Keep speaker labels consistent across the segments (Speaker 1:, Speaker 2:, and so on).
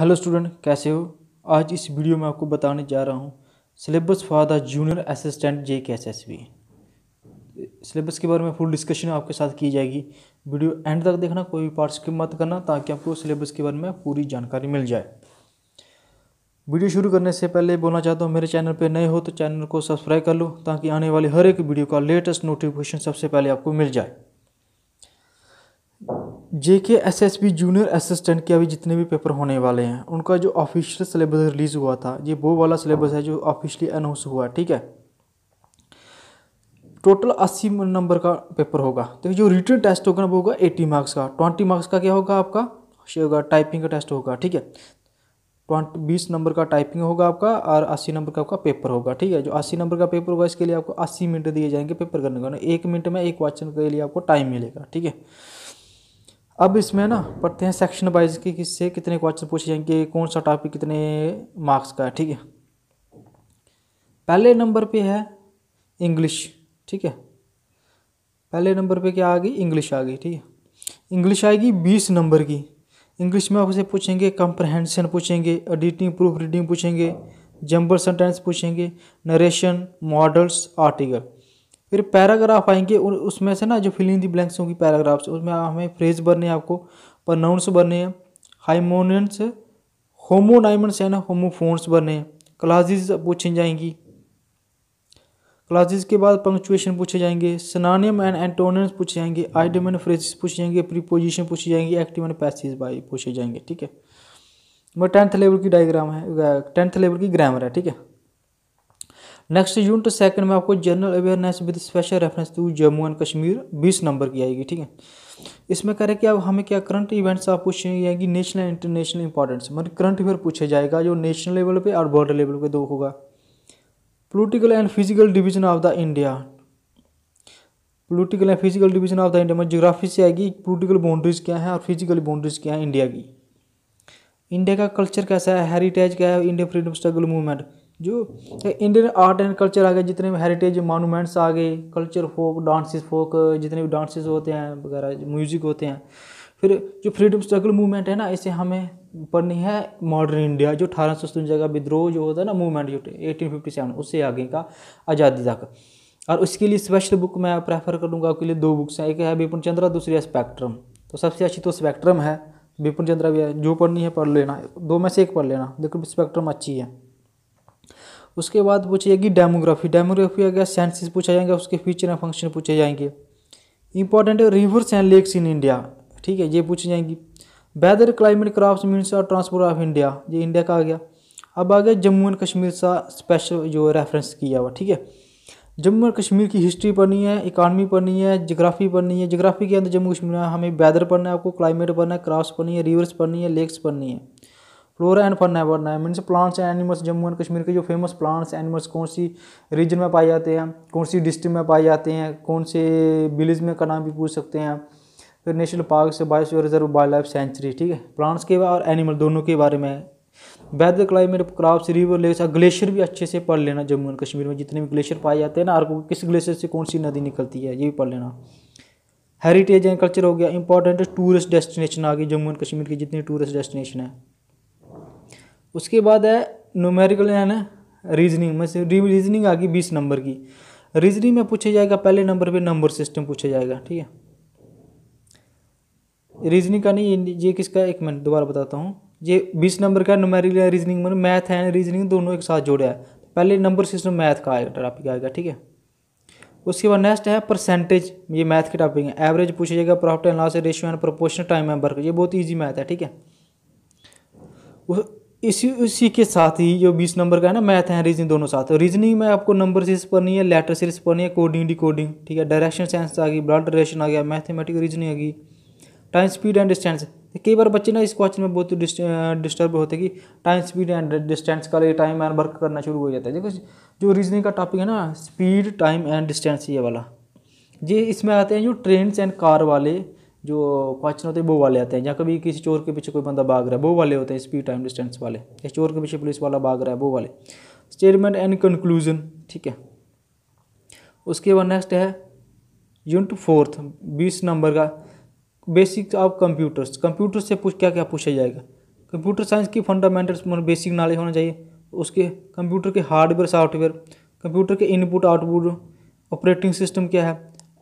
Speaker 1: hello student कैसे हो आज इस वीडियो में आपको बताने जा रहा हूँ syllabus for the junior assistant J K S S B syllabus के बारे में फुल डिस्कशन आपके साथ की जाएगी वीडियो एंड तक देखना कोई भी पार्ट स्किप मत करना ताकि आपको सिलेबस के बारे में पूरी जानकारी मिल जाए वीडियो शुरू करने से पहले बोलना चाहता हूँ मेरे चैनल पर नए हो तो चैनल को सब्सक्राइब कर लो ताकि आने वाली हर एक वीडियो का लेटेस्ट नोटिफिकेशन सबसे पहले आपको मिल जाए J K S S B junior assistant के अभी जितने भी पेपर होने वाले हैं उनका जो ऑफिशियल सिलेबस रिलीज़ हुआ था ये वो वाला सिलेबस है जो ऑफिशियली अनाउंस हुआ ठीक है टोटल अस्सी नंबर का पेपर होगा तो जो रिटर्न टेस्ट होगा ना वो होगा एटी मार्क्स का ट्वेंटी मार्क्स का क्या होगा आपका होगा टाइपिंग का टेस्ट होगा ठीक है ट्वेंटी बीस नंबर का टाइपिंग होगा आपका और अस्सी नंबर का आपका पेपर होगा ठीक है जो अस्सी नंबर का पेपर होगा इसके लिए आपको अस्सी मिनट दिए जाएंगे पेपर करने का एक मिनट में एक क्वेश्चन के लिए आपको टाइम मिलेगा ठीक है अब इसमें ना पढ़ते हैं सेक्शन वाइज के किससे कितने क्वेश्चन पूछे जाएंगे कौन सा टॉपिक कितने मार्क्स का है ठीक है पहले नंबर पे है इंग्लिश ठीक है पहले नंबर पे क्या आ गई इंग्लिश आ गई ठीक है इंग्लिश आएगी बीस नंबर की इंग्लिश में आपसे पूछेंगे कंप्रहेंशन पूछेंगे एडिटिंग प्रूफ रीडिंग पूछेंगे जम्बल सेंटेंस पूछेंगे नरेशन मॉडल्स आर्टिकल फिर पैराग्राफ आएंगे उसमें से ना जो फिलिंग दी ब्लैंक्स होंगी पैराग्राफ्स उसमें हमें फ्रेज बनने हैं आपको प्रनाउंस बनने हैं हाइमोनियंस होमोनाइमंस एंड होमोफोन्स बनने हैं क्लासेज पूछी जाएंगी क्लासेज के बाद पंक्चुएशन पूछे जाएंगे सनानियम एंड एंटोनियम्स पूछे जाएंगे आइडम एंड फ्रेजेस पूछे जाएंगे प्रीपोजिशन पूछी जाएंगी एक्टिव एंड पैसेज बाई पूछे जाएंगे ठीक है मैं टेंथ लेवल की डायग्राम है टेंथ लेवल की ग्रामर है ठीक है नेक्स्ट यूनिट सेकंड में आपको general awareness with special reference to Jammu and Kashmir बीस नंबर की आएगी ठीक है इसमें कह रहे हैं कि अब हमें क्या करंट इवेंट्स आप मतलब पूछे जाएंगी नेशनल एंड इंटरनेशनल इंपॉर्टेंस मतलब करंट अफेयर पूछा जाएगा जो नेशनल लेवल पे और वर्ल्ड लेवल पे दो होगा political and physical division of the India political and physical division of the India मतलब जोग्राफी से आएगी पोलिटिकल बाउंड्रीज क्या है और फिजिकल बाउंड्रीज क्या है इंडिया की इंडिया का कल्चर कैसा है हेरिटेज क्या है इंडिया फ्रीडम स्ट्रगल मूवमेंट जो इंडियन आर्ट एंड कल्चर आ गए जितने भी हेरिटेज मॉनूमेंट्स आ गए कल्चर फोक डांसिस फोक जितने भी डांसिस होते हैं वगैरह म्यूजिक होते हैं फिर जो फ्रीडम स्ट्रगल मूवमेंट है ना इसे हमें पढ़नी है मॉडर्न इंडिया जो अठारह सौ सतवंजा का विद्रोह जो होता है ना मूवमेंट जो एटीन फिफ्टी सेवन उससे आगे का आज़ादी तक और उसके लिए स्पेशल बुक मैं प्रेफर करूँगा आपके लिए दो बुक्स हैं एक है विपिन चंद्रा दूसरी है स्पेक्ट्रम तो सबसे अच्छी तो स्पेक्ट्रम है विपिन चंद्रा भी है जो पढ़नी है पढ़ लेना दो में से एक पढ़ लेना देखो स्पेक्ट्रम अच्छी है उसके बाद पूछी जाएगी डेमोग्राफी डेमोग्राफी आ गया सेंसिस पूछा जाएंगे उसके फीचर एंड फंक्शन पूछे जाएंगे important rivers and lakes in India ठीक है ये पूछी जाएंगी वेदर क्लाइमेट क्रॉप्स मीनस और ट्रांसपोर्ट ऑफ इंडिया ये इंडिया का आ गया अब आ गया जम्मू एंड कश्मीर सा स्पेशल जो रेफरेंस किया हुआ ठीक है जम्मू और कश्मीर की हिस्ट्री पढ़नी है इकानमी पढ़नी है जोग्राफी पढ़नी है जोग्राफी के अंदर जम्मू कश्मीर में हमें वेदर पढ़ना है आपको क्लाइमेट पढ़ना है क्राफ्ट पढ़नी है रिवर्स पढ़नी है लेक्स पढ़नी है फ्लोरा एंड फन फर्ना है means plants and animals Jammu and Kashmir के जो फेमस प्लांट्स एनिमल्स कौन सी रीजन में पाए जाते हैं कौन सी डिस्ट्रिक्ट में पाए जाते हैं कौन से विलेज में का नाम भी पूछ सकते हैं फिर नेशनल पार्क से bios reserve wildlife sanctuary ठीक है प्लांट्स के और एनिमल दोनों के बारे में weather climate crops river lakes और ग्लेशियर भी अच्छे से पढ़ लेना जम्मू एंड कश्मीर में जितने भी ग्लेशियर पाए जाते हैं ना और किस ग्लेशियर से कौन सी नदी निकलती है ये भी पढ़ लेना हेरिटेज एंड कल्चर हो गया इंपॉर्टेंट टूरिस्ट डेस्टिनेशन आ गई जम्मू एंड कश्मीर की जितनी टूरिस्ट डेस्टिनेशन है उसके बाद है न्यूमेरिकल यानी रीजनिंग में रीजनिंग आ गई बीस नंबर की रीजनिंग में पूछा जाएगा पहले नंबर पे नंबर सिस्टम पूछा जाएगा ठीक है रीजनिंग का नहीं ये किसका एक मिनट दोबारा बताता हूँ ये बीस नंबर का न्यूमेरिकल रीजनिंग में मैथ एंड रीजनिंग दोनों एक साथ जोड़ा है पहले नंबर सिस्टम मैथ का आएगा टॉपिक आएगा ठीक है उसके बाद नेक्स्ट है परसेंटेज ये मैथ के टॉपिक है एवरेज पूछा जाएगा profit and loss ratio and proportional time and work ये बहुत ईजी मैथ है ठीक है इसी उसी के साथ ही जो बीस नंबर का है ना मैथ है रीजनिंग दोनों साथ रीजनिंग में आपको नंबर सीरीज पढ़नी है लेटर सीरीज पढ़नी है कोडिंग डिकोडिंग ठीक है डायरेक्शन साइंस आ गई ब्लड डायरेक्शन आ गया मैथमेटिक रीजनिंग आ गई टाइम स्पीड एंड डिस्टेंस कई बार बच्चे ना इस क्वेश्चन में बहुत डिस्टर्ब होते हैं कि टाइम स्पीड एंड डिस्टेंस का लिए टाइम एंड वर्क करना शुरू हो जाता है देखो जो रीजनिंग का टॉपिक है ना स्पीड टाइम एंड डिस्टेंस ये वाला ये इसमें आते हैं जो ट्रेन एंड कार वाले जो क्वेश्चन होते हैं वो वाले आते हैं या कभी किसी चोर के पीछे कोई बंदा भाग रहा है वो वाले होते हैं स्पीड टाइम डिस्टेंस वाले या चोर के पीछे पुलिस वाला भाग रहा है वो वाले स्टेटमेंट एंड कंक्लूजन ठीक है उसके बाद नेक्स्ट है यूनिट फोर्थ बीस नंबर का बेसिक ऑफ कंप्यूटर्स कंप्यूटर से पूछ क्या क्या पूछा जाएगा कंप्यूटर साइंस की फंडामेंटल्स बेसिक नॉलेज होना चाहिए उसके कंप्यूटर के हार्डवेयर सॉफ्टवेयर कंप्यूटर के इनपुट आउटपुट ऑपरेटिंग सिस्टम क्या है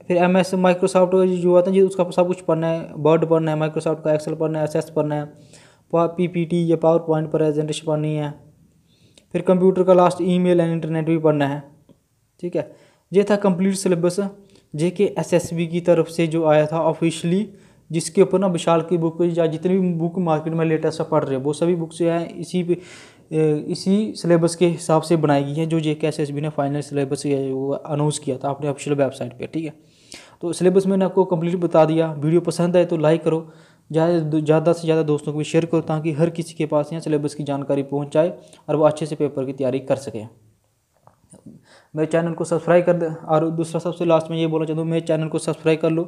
Speaker 1: फिर एम एस माइक्रोसॉफ्ट जो आता है जी उसका सब कुछ पढ़ना है वर्ड पढ़ना है माइक्रोसॉफ्ट का एक्सेल पढ़ना है एस पढ़ना है पी पी टी या पावर पॉइंट प्रेजेंटेशन पढ़नी है फिर कंप्यूटर का last email and internet भी पढ़ना है ठीक है ये था कंप्लीट सिलेबस जे के एस एस बी की तरफ से जो आया था ऑफिशियली जिसके ऊपर ना विशाल की बुक या जितनी भी बुक मार्केट में लेटेस्ट पढ़ रहे हो वो सभी बुक्स जो इसी पे इसी सिलेबस के हिसाब से बनाई गई हैं जो J K S S B ने फाइनल सिलेबस अनाउंस किया था अपने ऑफिशियल वेबसाइट पे ठीक है तो सिलेबस मैंने आपको कम्प्लीट बता दिया वीडियो पसंद आए तो लाइक करो ज़्यादा ज़्यादा से ज़्यादा दोस्तों को भी शेयर करो ताकि हर किसी के पास यहाँ सिलेबस की जानकारी पहुँच जाए और वो अच्छे से पेपर की तैयारी कर सकें मेरे चैनल को सब्सक्राइब कर दे और दूसरा सबसे लास्ट में ये बोलना चाहता हूँ मेरे चैनल को सब्सक्राइब कर लो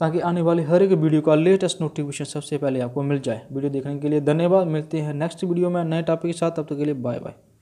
Speaker 1: ताकि आने वाले हर एक वीडियो का लेटेस्ट नोटिफिकेशन सबसे पहले आपको मिल जाए वीडियो देखने के लिए धन्यवाद मिलते हैं नेक्स्ट वीडियो में नए टॉपिक के साथ तब तक के लिए बाय बाय